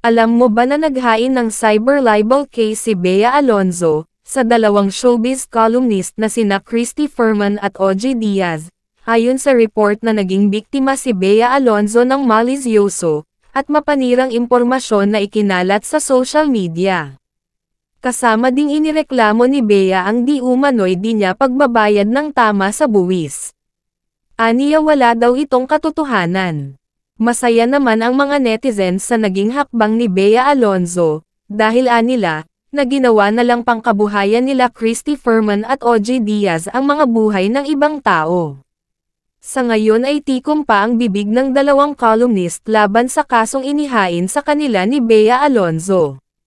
Alam mo ba na naghain ng cyber libel case si Bea Alonzo, sa dalawang showbiz columnist na sina Christy Furman at OG Diaz? Ayon sa report na naging biktima si Bea Alonzo ng malisyoso, at mapanirang impormasyon na ikinalat sa social media. Kasama ding inireklamo ni Bea ang di umano'y di niya pagbabayad ng tama sa buwis. Aniya wala daw itong katotohanan. Masaya naman ang mga netizens sa naging hakbang ni Bea Alonzo, dahil anila, na ginawa na lang pangkabuhayan nila Christy Furman at OJ Diaz ang mga buhay ng ibang tao. Sa ngayon ay tikom pa ang bibig ng dalawang columnist laban sa kasong inihain sa kanila ni Bea Alonzo.